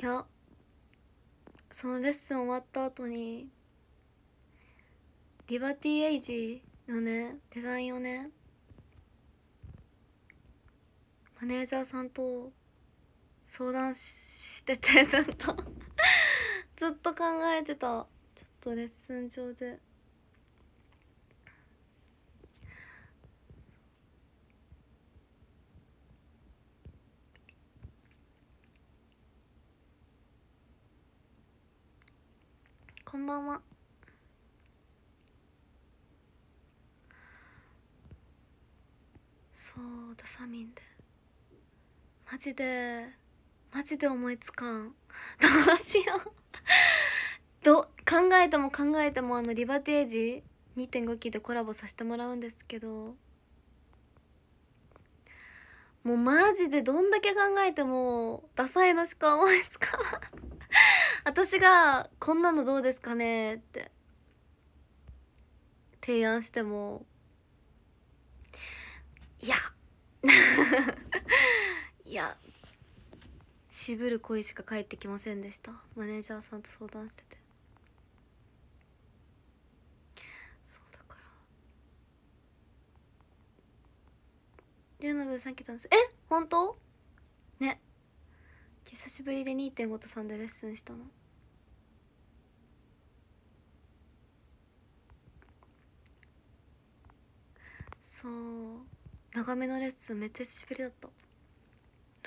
いやそのレッスン終わった後にリバティエイジのねデザインをねマネージャーさんと相談しててずっと ずっと考えてたちょっとレッスン上で。こんばんはそうだサミンでマジでマジで思いつかん どうしようど考えても考えてもあのリバテージ2.5期でコラボさせてもらうんですけどもうマジでどんだけ考えてもダサいのしか思いつかない私が「こんなのどうですかね?」って提案してもいや いや渋る声しか返ってきませんでしたマネージャーさんと相談しててそうだから龍奈でさっきえ本当ね久しぶりで2.5と3でレッスンしたのそう長めのレッスンめっちゃ久しぶりだった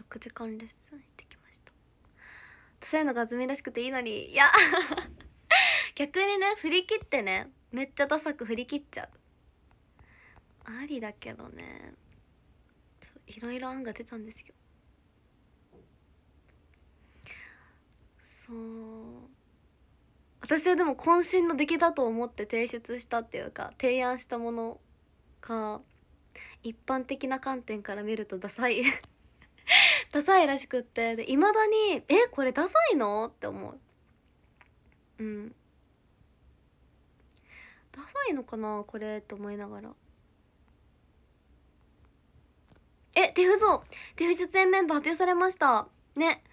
6時間レッスンしてきましたそういうのがずみらしくていいのにいや 逆にね振り切ってねめっちゃダサく振り切っちゃうありだけどねいろいろ案が出たんですよそう私はでも渾身の出来だと思って提出したっていうか提案したものが一般的な観点から見るとダサい ダサいらしくってでいまだに「えこれダサいの?」って思ううんダサいのかなこれと思いながらえテフゾテフ出演メンバー発表されましたね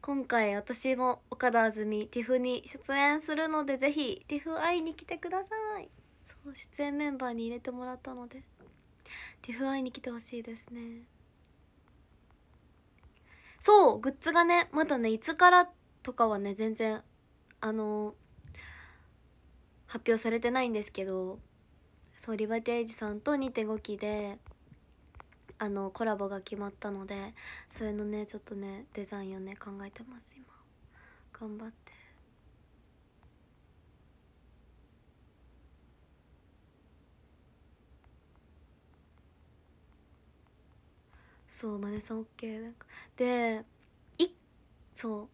今回私も岡田あずみティフに出演するのでぜひティフ会いに来てくださいそう出演メンバーに入れてもらったのでティフアイに来てほしいですねそうグッズがねまだねいつからとかはね全然あのー、発表されてないんですけどそうリバティエイジさんと2.5期であのコラボが決まったのでそれのねちょっとねデザインをね考えてます今頑張ってそうマネさん OK なんかでいそ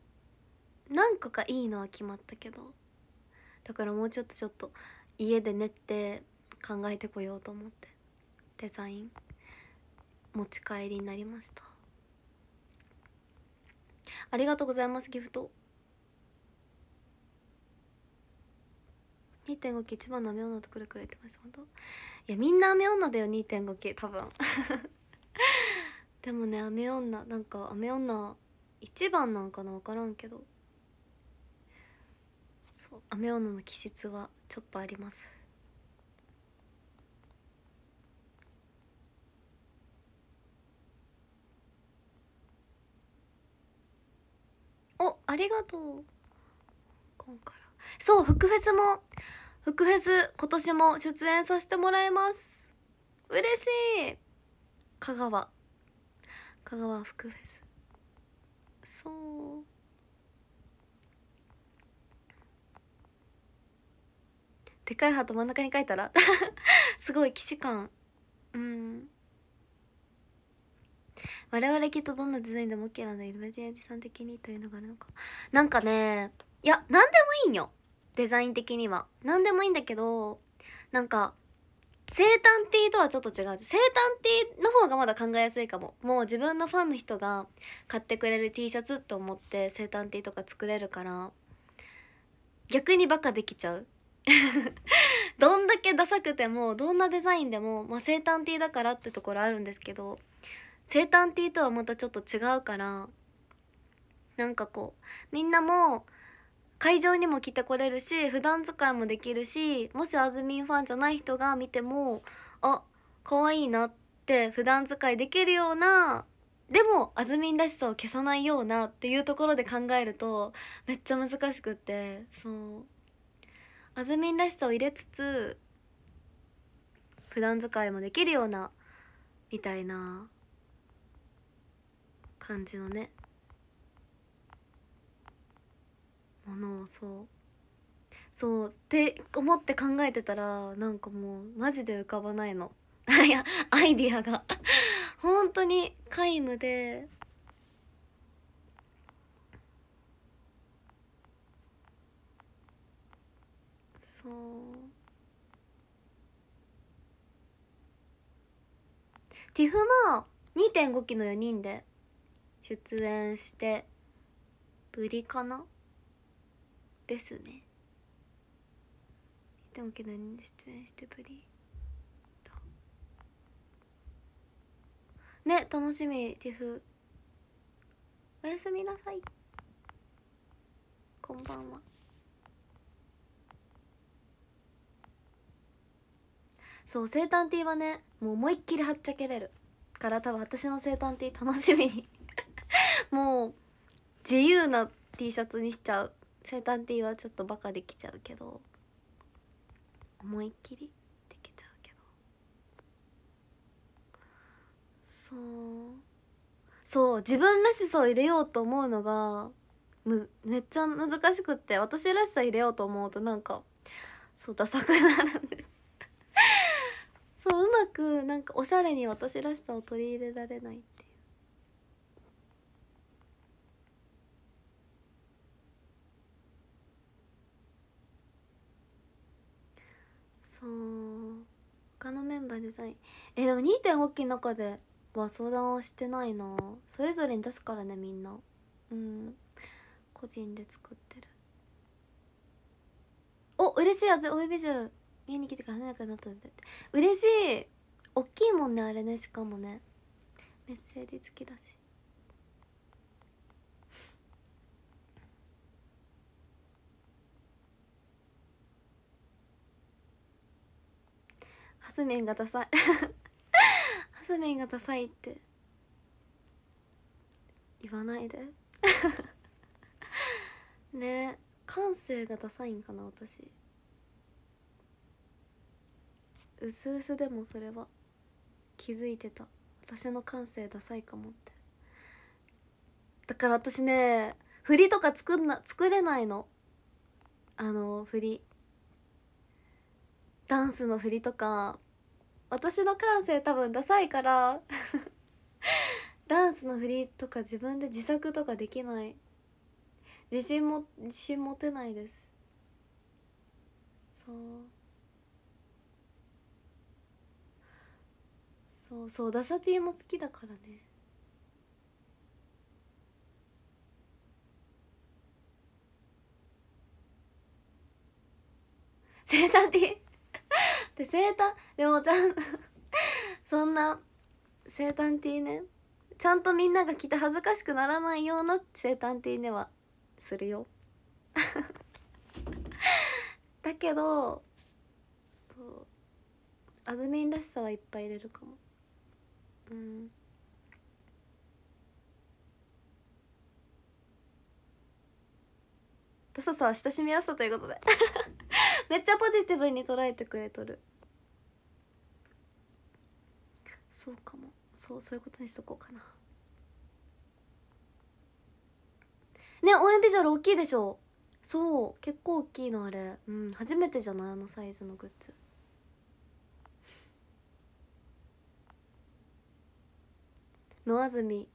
う何個かいいのは決まったけどだからもうちょっとちょっと家で練って考えてこようと思ってデザイン持ち帰りになりましたありがとうございますギフト2.5期一番の雨女とくるくる言ってました本当いやみんなめ女だよ2.5期多分でもね雨女なんか雨女一番なんかな分からんけどそう雨女の気質はちょっとありますおありがとう今からそう福フェスも福フェス今年も出演させてもらいます嬉しい香川香川福フェスそうでかいハート真ん中に書いたら すごい既視感うん我々きっとどんなデザインでも OK なんだイルメディアジさん的にというのがあるのかなんかねいや何でもいいんよデザイン的には何でもいいんだけどなんか生誕ティーとはちょっと違う生誕ティーの方がまだ考えやすいかももう自分のファンの人が買ってくれる T シャツと思って生誕ティーとか作れるから逆にバカできちゃう どんだけダサくてもどんなデザインでも、まあ、生誕ティーだからってところあるんですけど生誕ティーとはまたちょっと違うからなんかこうみんなも会場にも来てこれるし普段使いもできるしもしあずみんファンじゃない人が見てもあ可愛いなって普段使いできるようなでもあずみんらしさを消さないようなっていうところで考えるとめっちゃ難しくってそうあずみんらしさを入れつつ普段使いもできるようなみたいな感じのねものをそうそうって思って考えてたらなんかもうマジで浮かばないの いやアイディアが 本当に皆無でそうティフマ2.5期の4人で出演してぶりかなですねでもけどに出演してぶりとね楽しみティフおやすみなさいこんばんはそう生誕ティーはねもう思いっきりはっちゃけれるから多分私の生誕ティー楽しみにもう自由な T シャツにしちゃうセダンディはちょっとバカできちゃうけど思いっきりできちゃうけどそうそう自分らしさを入れようと思うのがむめっちゃ難しくって私らしさ入れようと思うとなんかそうダサくなるんです そううまくなんかおしゃれに私らしさを取り入れられないそう他のメンバーデザインえでも2.5期の中では相談はしてないなそれぞれに出すからねみんなうん個人で作ってるお嬉しいやつおいビジュアル家に来てから華やかになったんだって嬉しい大きいもんねあれねしかもねメッセージ付きだしスメンがダサい ハスメンがダサいって言わないで ね感性がダサいんかな私うすうすでもそれは気づいてた私の感性ダサいかもってだから私ね振りとか作んな作れないのあの振りダンスの振りとか私の感性多分ダサいから ダンスの振りとか自分で自作とかできない自信も自信持てないですそうそうそうダサティも好きだからねセータティで生誕でもちゃんそんな生誕 T ねちゃんとみんなが来て恥ずかしくならないような生誕 T ねはするよ だけどそうあずみんらしさはいっぱい入れるかもうんとそさは親しみやすさということで めっちゃポジティブに捉えてくれとるそうかもそうそういうことにしとこうかなね応援ビジュアル大きいでしょそう結構大きいのあれうん初めてじゃないあのサイズのグッズ野安ミ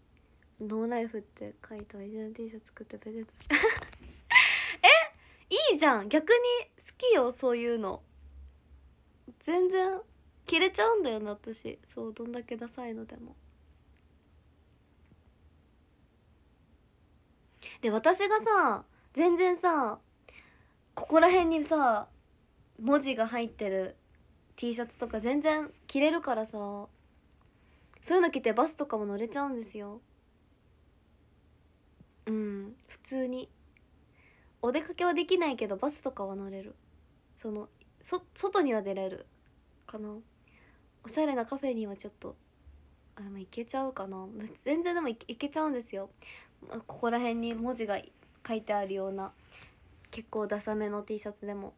ノーライフって書いたオリジナル T シャツ作ってプレゼント えいいじゃん逆にきよそういうの全然切れちゃうんだよな私そうどんだけダサいのでもで私がさ全然さここら辺にさ文字が入ってる T シャツとか全然着れるからさそういうの着てバスとかも乗れちゃうんですようん普通にお出かけはできないけどバスとかは乗れるそのそ外には出れるかなおしゃれなカフェにはちょっとあでも行けちゃうかな全然でも行けちゃうんですよここら辺に文字が書いてあるような結構ダサめの T シャツでも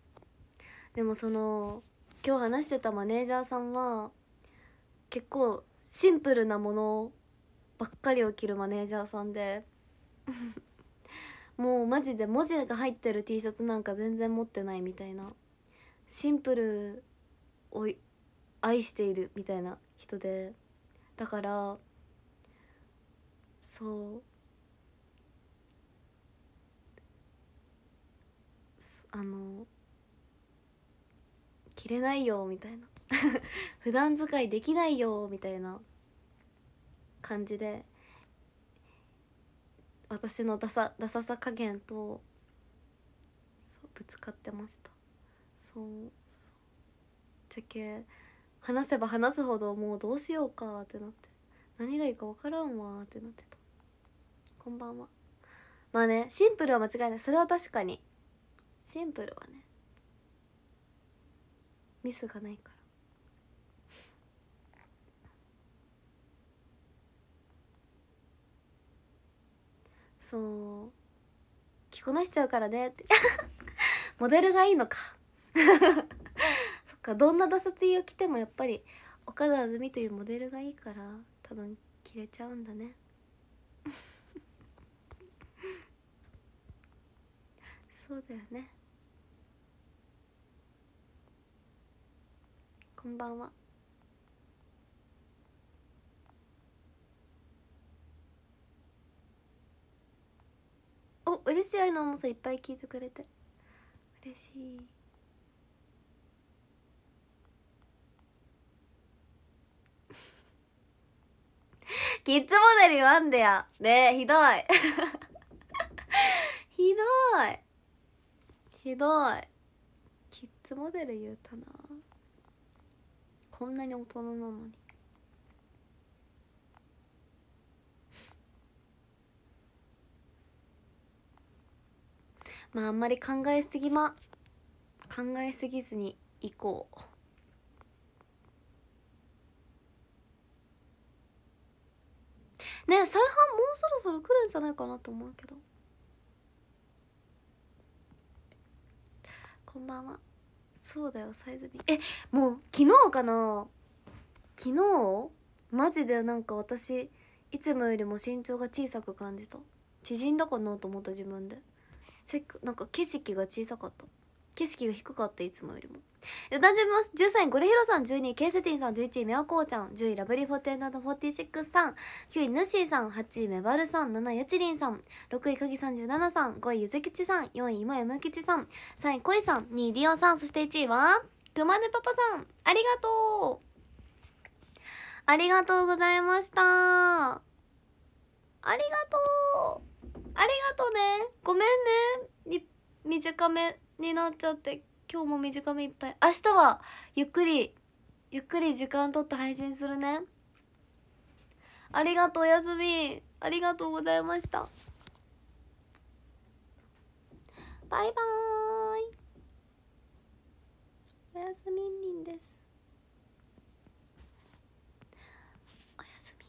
でもその今日話してたマネージャーさんは結構シンプルなものばっかりを着るマネージャーさんで もうマジで文字が入ってる T シャツなんか全然持ってないみたいなシンプルを愛しているみたいな人でだからそうあの着れないよみたいな 普段使いできないよみたいな感じで私のダサダサさ加減とぶつかってました。そうそうじゃけ話せば話すほどもうどうしようかってなって何がいいか分からんわってなってたこんばんはまあねシンプルは間違いないそれは確かにシンプルはねミスがないからそう着こなしちゃうからねって モデルがいいのか そっかどんなダサ T を着てもやっぱり岡田あずみというモデルがいいから多分着れちゃうんだね そうだよねこんばんはお嬉しい愛の重さいっぱい聞いてくれて嬉しいキッズモデル言わんでや。ねえ、ひどい。ひどい。ひどい。キッズモデル言うたな。こんなに大人なのに。まああんまり考えすぎま考えすぎずに行こう。ね再販もうそろそろ来るんじゃないかなと思うけどこんばんはそうだよサイズ便えもう昨日かな昨日マジでなんか私いつもよりも身長が小さく感じた縮んだかなと思った自分でせっなんか景色が小さかった景色が低かったいつもよりも男女ます13位ゴレヒロさん12位ケイセティンさん11位メオコウちゃん10位ラブリーフォーテンダー46さん9位ヌシーさん8位メバルさん7位ヤチリンさん6位カギ37さん5位ユずキチさん4位今山むさん3位コイさん2位ディオさんそして1位はトまねパパさんありがとうありがとうございましたありがとうありがとうねごめんね短めになっちゃって今日も短めいっぱい明日はゆっくりゆっくり時間とって配信するねありがとうおやすみありがとうございましたバイバーイおやすみんりんです